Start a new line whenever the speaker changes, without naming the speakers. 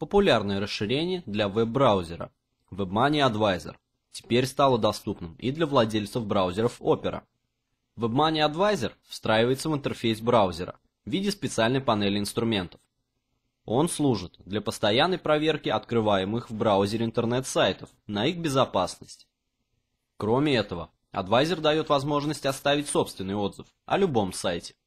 популярное расширение для веб-браузера WebMoney Advisor, теперь стало доступным и для владельцев браузеров Opera. WebMoney Advisor встраивается в интерфейс браузера в виде специальной панели инструментов. Он служит для постоянной проверки открываемых в браузере интернет-сайтов на их безопасность. Кроме этого, Advisor дает возможность оставить собственный отзыв о любом сайте.